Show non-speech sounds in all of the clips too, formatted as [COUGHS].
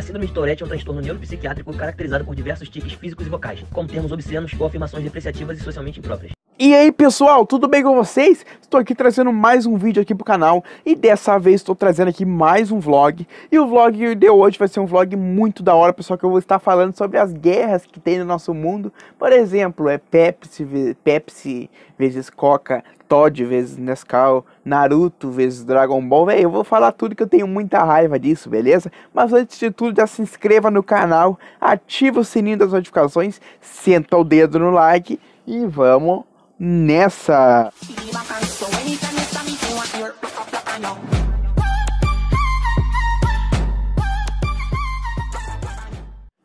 A síndrome de Tourette é um transtorno neuropsiquiátrico caracterizado por diversos tiques físicos e vocais, como termos obscenos ou afirmações depreciativas e socialmente impróprias. E aí pessoal, tudo bem com vocês? Estou aqui trazendo mais um vídeo aqui pro canal e dessa vez estou trazendo aqui mais um vlog. E o vlog de hoje vai ser um vlog muito da hora, pessoal, que eu vou estar falando sobre as guerras que tem no nosso mundo. Por exemplo, é Pepsi, Pepsi vezes Coca, Todd vezes Nescau, Naruto vezes Dragon Ball, eu vou falar tudo que eu tenho muita raiva disso, beleza? Mas antes de tudo, já se inscreva no canal, ativa o sininho das notificações, senta o dedo no like e vamos nessa.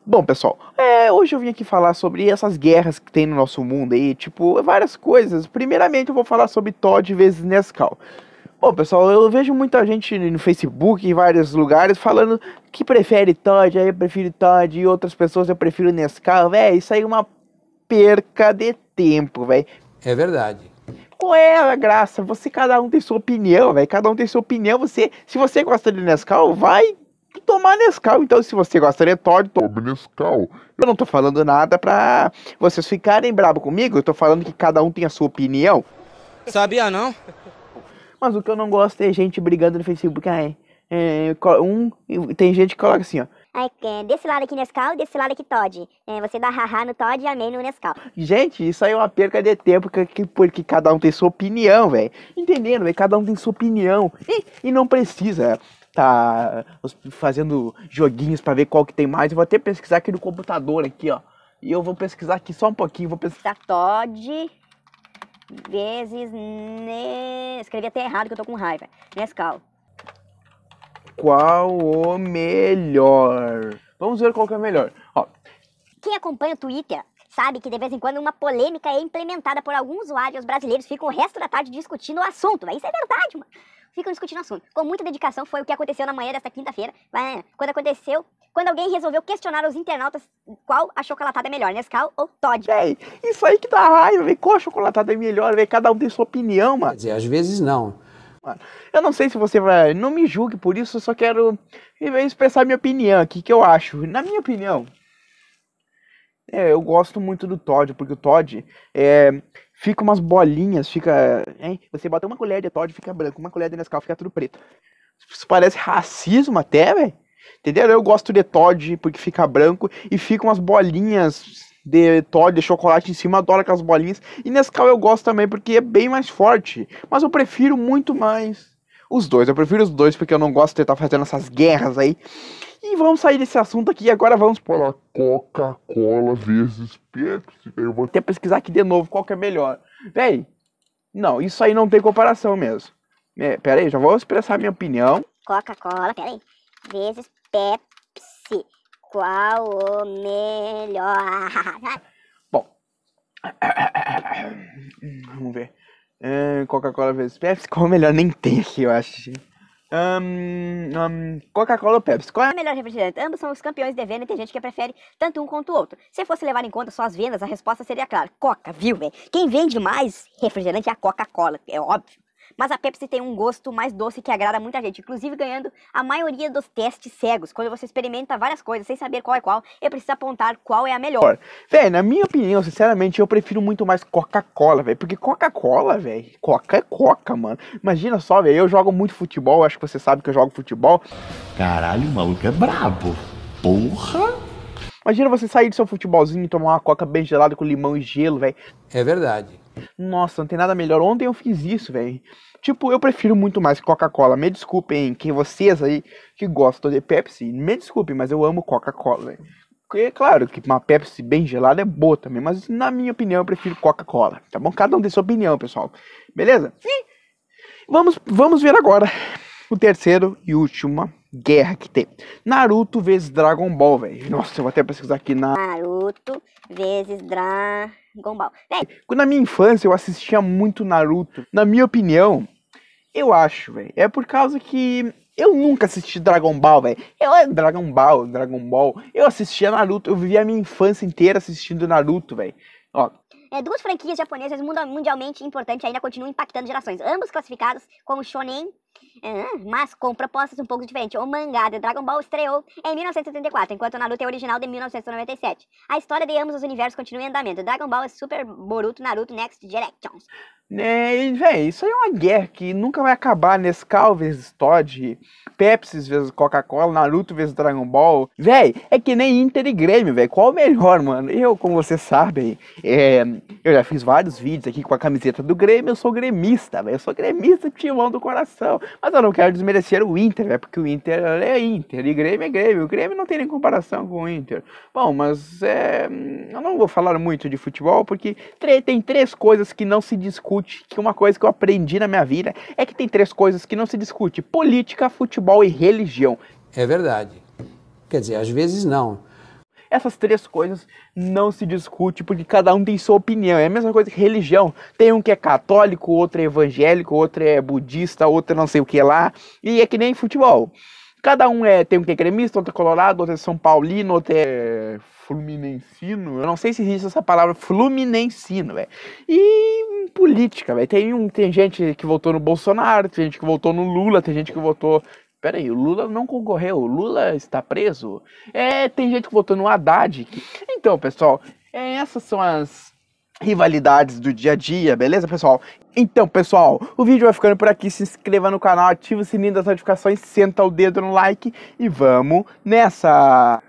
Bom, pessoal, é, hoje eu vim aqui falar sobre essas guerras que tem no nosso mundo aí, tipo, várias coisas. Primeiramente, eu vou falar sobre Todd versus Nescau. Bom, pessoal, eu vejo muita gente no Facebook, em vários lugares, falando que prefere Todd, aí eu prefiro Todd, e outras pessoas eu prefiro Nescau, velho, isso aí é uma perca de tempo, velho. É verdade. Qual é a graça? Você, cada um tem sua opinião, velho. Cada um tem sua opinião. Você, se você gosta de Nescau, vai tomar Nescau. Então, se você gosta de Todd, tome Nescau. Eu não tô falando nada pra vocês ficarem bravo comigo. Eu tô falando que cada um tem a sua opinião. Sabia não? Mas o que eu não gosto é gente brigando no Facebook. Ah, é, é um, tem gente que coloca assim, ó. É, desse lado aqui Nescau, desse lado aqui Todd. É, você dá haha no Todd e amém no Nescau. Gente, isso aí é uma perca de tempo, porque, porque cada um tem sua opinião, velho. Entendendo, velho? Cada um tem sua opinião. E, e não precisa tá fazendo joguinhos para ver qual que tem mais. Eu vou até pesquisar aqui no computador aqui, ó. E eu vou pesquisar aqui só um pouquinho, vou pesquisar tá, Todd vezes ne... escrevi até errado que eu tô com raiva. Nescau qual o melhor. Vamos ver qual que é o melhor. Ó. Quem acompanha o Twitter sabe que de vez em quando uma polêmica é implementada por alguns usuários e os brasileiros ficam o resto da tarde discutindo o assunto. Isso é verdade, mano. Ficam discutindo o assunto. Com muita dedicação foi o que aconteceu na manhã desta quinta-feira, quando aconteceu, quando alguém resolveu questionar os internautas qual a chocolatada é melhor, Nescau ou Todd. É isso aí que dá raiva, véi. Qual a chocolatada é melhor, véi? Cada um tem sua opinião, mano. Quer dizer, às vezes não mano. Eu não sei se você vai. Não me julgue por isso, eu só quero expressar minha opinião aqui, que eu acho. Na minha opinião, é, eu gosto muito do Todd, porque o Todd é, fica umas bolinhas, fica. Hein? Você bota uma colher de Todd fica branco, uma colher de Nescau fica tudo preto. Isso parece racismo até, velho. Entendeu? Eu gosto de Todd porque fica branco e fica umas bolinhas de Todd, de chocolate em cima, adoro aquelas bolinhas. E Nescau eu gosto também, porque é bem mais forte. Mas eu prefiro muito mais os dois. Eu prefiro os dois, porque eu não gosto de estar fazendo essas guerras aí. E vamos sair desse assunto aqui. Agora vamos para Coca-Cola vezes Pepsi. Eu vou até pesquisar aqui de novo qual que é melhor. Véi, não, isso aí não tem comparação mesmo. É, pera aí, já vou expressar minha opinião. Coca-Cola, pera aí. Vezes Pepsi qual o melhor? [LAUGHS] Bom, [COUGHS] vamos ver. Uh, Coca-Cola versus Pepsi, qual é o melhor? Nem tem aqui, eu acho. Um, um, Coca-Cola ou Pepsi? Qual é o melhor refrigerante? Ambos são os campeões de venda e tem gente que prefere tanto um quanto o outro. Se fosse levar em conta só as vendas, a resposta seria clara: Coca, viu, velho? Quem vende mais refrigerante é a Coca-Cola, é óbvio. Mas a Pepsi tem um gosto mais doce que agrada muita gente, inclusive ganhando a maioria dos testes cegos. Quando você experimenta várias coisas sem saber qual é qual, e precisa apontar qual é a melhor. Véi, na minha opinião, sinceramente, eu prefiro muito mais Coca-Cola, velho. Porque Coca-Cola, velho, Coca é Coca, mano. Imagina só, velho, eu jogo muito futebol, acho que você sabe que eu jogo futebol. Caralho, o maluco é brabo. Porra! Imagina você sair do seu futebolzinho e tomar uma coca bem gelada com limão e gelo, velho. É verdade. Nossa, não tem nada melhor. Ontem eu fiz isso, velho. Tipo, eu prefiro muito mais Coca-Cola. Me desculpem, quem vocês aí que gostam de Pepsi, me desculpem, mas eu amo Coca-Cola, velho. É claro que uma Pepsi bem gelada é boa também, mas na minha opinião eu prefiro Coca-Cola, tá bom? Cada um tem sua opinião, pessoal. Beleza? Sim. Vamos, vamos ver agora o terceiro e último guerra que tem. Naruto vezes Dragon Ball, velho. Nossa, eu vou até pesquisar aqui na. Naruto vezes Dragon Ball. Véio. Quando na minha infância eu assistia muito Naruto, na minha opinião, eu acho, velho. É por causa que eu nunca assisti Dragon Ball, velho. Eu é Dragon Ball, Dragon Ball. Eu assistia Naruto, eu vivia a minha infância inteira assistindo Naruto, velho. Ó. É, duas franquias japonesas mundialmente importantes ainda continuam impactando gerações, ambos classificados como shonen Hum, mas com propostas um pouco diferentes, o mangá de Dragon Ball estreou em 1984, enquanto o Naruto é original de 1997. A história de ambos os universos continua em andamento. Dragon Ball é Super Boruto Naruto Next Directions. Né? E, velho, isso aí é uma guerra que nunca vai acabar. Nescau vs Todd, Pepsi vs Coca-Cola, Naruto vs Dragon Ball. Velho, é que nem Inter e Grêmio, velho. Qual o melhor, mano? Eu, como vocês sabem, é, eu já fiz vários vídeos aqui com a camiseta do Grêmio. Eu sou gremista, velho. Eu sou gremista timão do coração. Mas eu não quero desmerecer o Inter, velho, porque o Inter é Inter e Grêmio é Grêmio. O Grêmio não tem nem comparação com o Inter. Bom, mas é, eu não vou falar muito de futebol porque tem três coisas que não se discutem discute, que uma coisa que eu aprendi na minha vida é que tem três coisas que não se discute: política, futebol e religião. É verdade. Quer dizer, às vezes não. Essas três coisas não se discute porque cada um tem sua opinião. É a mesma coisa que religião. Tem um que é católico, outro é evangélico, outro é budista, outro é não sei o que lá. E é que nem futebol. Cada um é tem um que é cremista, outro é colorado, outro é São Paulino, outro é fluminensino. Eu não sei se existe essa palavra fluminensino, é. E política, velho. Tem, um, tem gente que votou no Bolsonaro, tem gente que votou no Lula, tem gente que votou. Peraí, o Lula não concorreu, o Lula está preso. É, tem gente que votou no Haddad. Que... Então, pessoal, é, essas são as rivalidades do dia a dia, beleza, pessoal? Então, pessoal, o vídeo vai ficando por aqui. Se inscreva no canal, ativa o sininho das notificações, senta o dedo no like e vamos nessa!